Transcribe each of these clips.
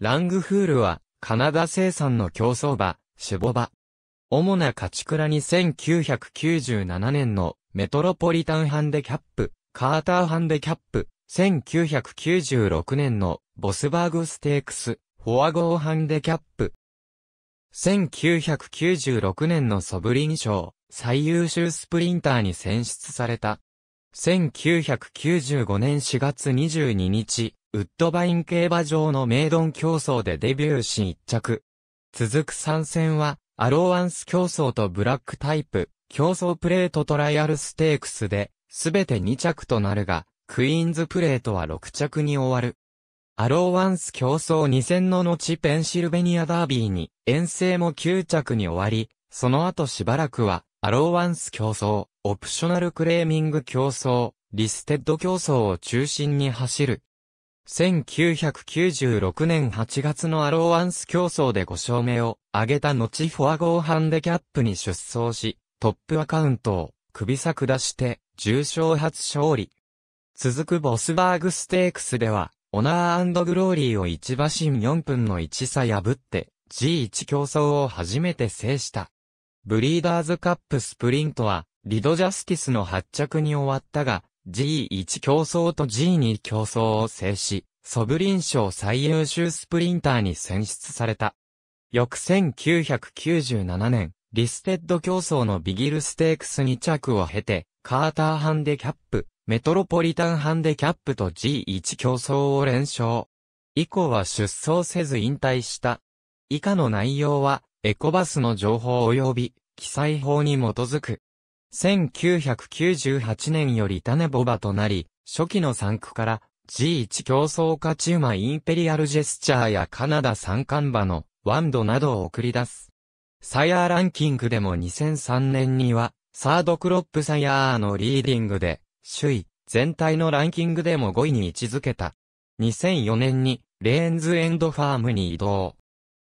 ラングフールは、カナダ生産の競争馬、シュボバ。主な勝ち倉に1997年のメトロポリタンハンデキャップ、カーターハンデキャップ、1996年のボスバーグステークス、フォアゴーハンデキャップ。1996年のソブリン賞、最優秀スプリンターに選出された。1995年4月22日、ウッドバイン競馬場のメイドン競争でデビューし1着。続く参戦は、アローアンス競争とブラックタイプ、競争プレートトライアルステークスで、すべて2着となるが、クイーンズプレートは6着に終わる。アローワンス競争2戦の後ペンシルベニアダービーに遠征も9着に終わり、その後しばらくはアローワンス競争、オプショナルクレーミング競争、リステッド競争を中心に走る1996年8月のアローアンス競争で5勝目を挙げた後フォアゴーハンデキャップに出走し、トップアカウントを首差下して重賞初勝利。続くボスバーグステークスでは、オナーグローリーを1馬身4分の1差破って G1 競争を初めて制した。ブリーダーズカップスプリントは、リドジャスティスの発着に終わったが、G1 競争と G2 競争を制し、ソブリン賞最優秀スプリンターに選出された。翌1997年、リステッド競争のビギルステークス2着を経て、カーターハンデキャップ、メトロポリタンハンデキャップと G1 競争を連勝。以降は出走せず引退した。以下の内容は、エコバスの情報及び、記載法に基づく。1998年より種ボバとなり、初期の3区から G1 競争勝ち馬インペリアルジェスチャーやカナダ三冠馬のワンドなどを送り出す。サイヤーランキングでも2003年には、サードクロップサイヤーのリーディングで、首位、全体のランキングでも5位に位置づけた。2004年に、レーンズエンドファームに移動。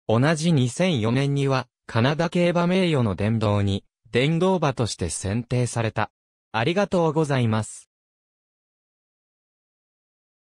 同じ2004年には、カナダ競馬名誉の殿堂に、伝道場として選定された。ありがとうございます。